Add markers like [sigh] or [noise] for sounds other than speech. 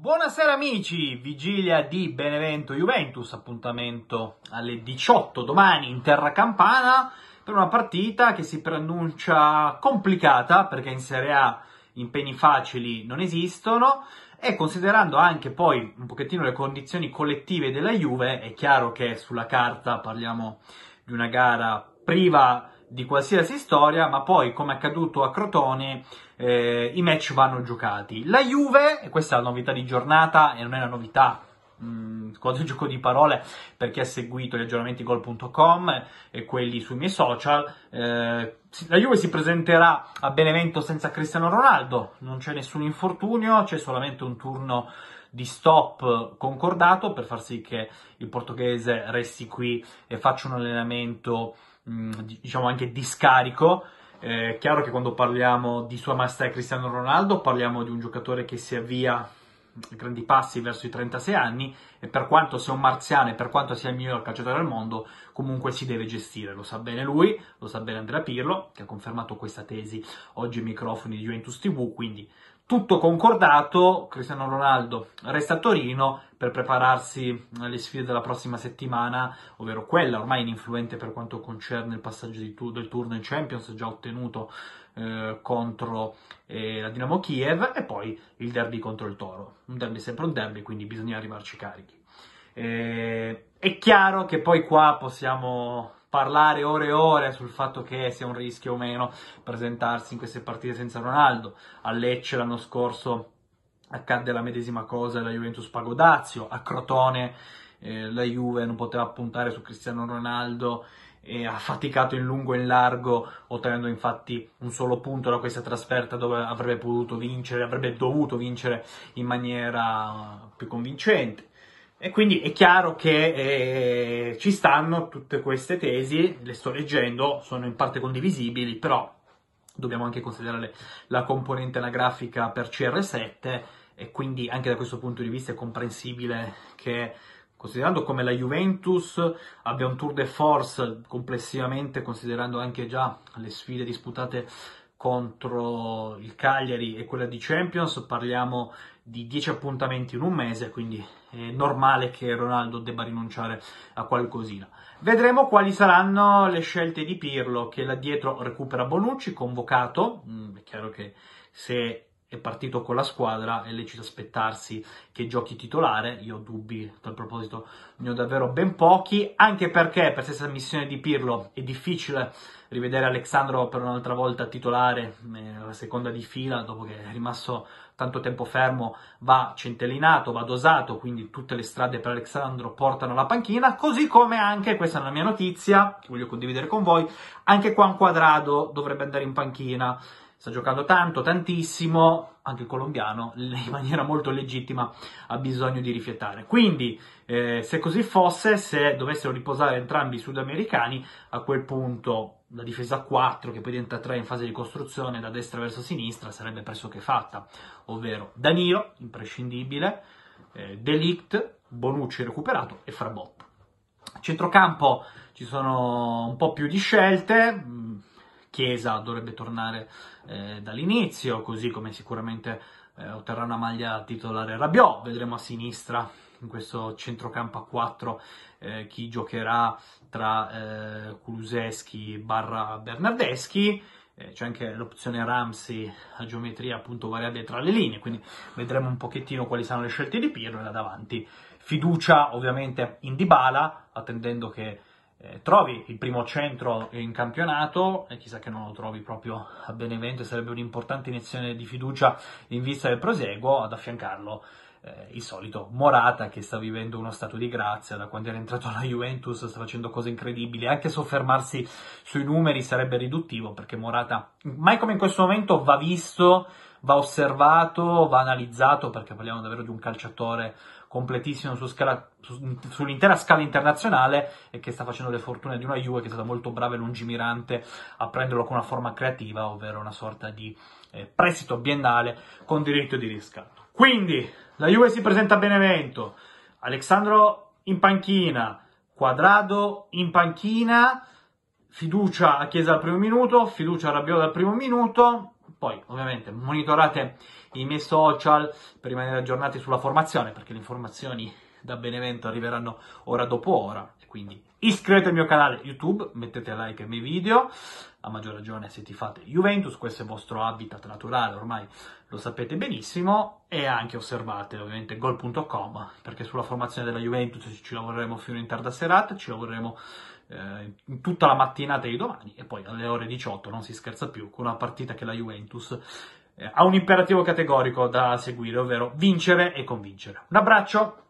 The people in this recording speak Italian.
Buonasera amici, vigilia di Benevento Juventus, appuntamento alle 18 domani in terra campana per una partita che si preannuncia complicata perché in Serie A impegni facili non esistono e considerando anche poi un pochettino le condizioni collettive della Juve, è chiaro che sulla carta parliamo di una gara priva di qualsiasi storia, ma poi, come è accaduto a Crotone, eh, i match vanno giocati. La Juve, e questa è la novità di giornata, e non è una novità mh, mm, quasi [laughs] gioco di parole per chi ha seguito gli aggiornamenti gol.com e quelli sui miei social. Eh, la Juve si presenterà a Benevento senza Cristiano Ronaldo, non c'è nessun infortunio, c'è solamente un turno di stop concordato per far sì che il portoghese resti qui e faccia un allenamento Mm, diciamo anche di scarico. È eh, chiaro che quando parliamo di Sua Maestà Cristiano Ronaldo parliamo di un giocatore che si avvia grandi passi verso i 36 anni e per quanto sia un marziano e per quanto sia il miglior calciatore al mondo, comunque si deve gestire. Lo sa bene lui, lo sa bene Andrea Pirlo, che ha confermato questa tesi oggi ai microfoni di Juventus TV, quindi tutto concordato, Cristiano Ronaldo resta a Torino per prepararsi alle sfide della prossima settimana, ovvero quella ormai ininfluente per quanto concerne il passaggio tu- del turno in Champions, già ottenuto eh, contro eh, la Dinamo Kiev, e poi il derby contro il Toro. Un derby è sempre un derby, quindi bisogna arrivarci carichi. Eh, è chiaro che poi qua possiamo parlare ore e ore sul fatto che sia un rischio o meno presentarsi in queste partite senza Ronaldo. A Lecce l'anno scorso accadde la medesima cosa, la Juventus pagò Dazio, a Crotone eh, la Juve non poteva puntare su Cristiano Ronaldo e ha faticato in lungo e in largo, ottenendo infatti un solo punto da questa trasferta dove avrebbe potuto vincere, avrebbe dovuto vincere in maniera più convincente. E quindi è chiaro che eh, ci stanno tutte queste tesi, le sto leggendo, sono in parte condivisibili, però dobbiamo anche considerare la componente anagrafica per CR7 e quindi anche da questo punto di vista è comprensibile che considerando come la Juventus abbia un tour de force complessivamente, considerando anche già le sfide disputate contro il Cagliari e quella di Champions, parliamo di 10 appuntamenti in un mese, quindi è normale che Ronaldo debba rinunciare a qualcosina. Vedremo quali saranno le scelte di Pirlo, che là dietro recupera Bonucci, convocato, mm, è chiaro che se è partito con la squadra, è lecito aspettarsi che giochi titolare, io ho dubbi a tal proposito ne ho davvero ben pochi, anche perché per stessa missione di Pirlo è difficile rivedere Alexandro per un'altra volta titolare, eh, la seconda di fila, dopo che è rimasto tanto tempo fermo, va centellinato, va dosato, quindi tutte le strade per Alexandro portano alla panchina, così come anche, questa è una mia notizia che voglio condividere con voi, anche Juan Quadrado dovrebbe andare in panchina, sta giocando tanto, tantissimo, anche il colombiano in maniera molto legittima ha bisogno di rifiatare. Quindi, eh, se così fosse, se dovessero riposare entrambi i sudamericani, a quel punto la difesa 4, che poi diventa 3 in fase di costruzione da destra verso sinistra, sarebbe pressoché fatta, ovvero Danilo, imprescindibile, eh, Delict, Bonucci recuperato e Frabotto. Centrocampo ci sono un po' più di scelte, mm, Chiesa dovrebbe tornare eh, dall'inizio, così come sicuramente eh, otterrà una maglia titolare Rabiot, vedremo a sinistra in questo centrocampo a 4 eh, chi giocherà tra eh, Kuluseschi barra Bernardeschi eh, c'è anche l'opzione Ramsey a geometria appunto variabile tra le linee quindi vedremo un pochettino quali saranno le scelte di Pirlo e là davanti fiducia ovviamente in Dybala attendendo che eh, trovi il primo centro in campionato, e chissà che non lo trovi proprio a Benevento, sarebbe un'importante iniezione di fiducia in vista del proseguo, ad affiancarlo eh, il solito Morata che sta vivendo uno stato di grazia da quando era entrato alla Juventus, sta facendo cose incredibili, anche soffermarsi sui numeri sarebbe riduttivo perché Morata, mai come in questo momento, va visto, va osservato, va analizzato perché parliamo davvero di un calciatore completissimo su scala, su, sull'intera scala internazionale e che sta facendo le fortune di una Juve che è stata molto brava e lungimirante a prenderlo con una forma creativa, ovvero una sorta di eh, prestito biennale con diritto di riscatto. Quindi la Juve si presenta a Benevento, Alexandro in panchina, Quadrado in panchina, fiducia a Chiesa al primo minuto, fiducia a Rabiot al primo minuto, poi, ovviamente, monitorate i miei social per rimanere aggiornati sulla formazione, perché le informazioni da Benevento arriveranno ora dopo ora. Quindi iscrivetevi al mio canale YouTube, mettete like ai miei video, a maggior ragione se ti fate Juventus, questo è il vostro habitat naturale, ormai lo sapete benissimo, e anche osservate ovviamente gol.com, perché sulla formazione della Juventus ci lavoreremo fino in tarda serata, ci lavoreremo eh, tutta la mattinata di domani e poi alle ore 18 non si scherza più con una partita che la Juventus eh, ha un imperativo categorico da seguire, ovvero vincere e convincere. Un abbraccio!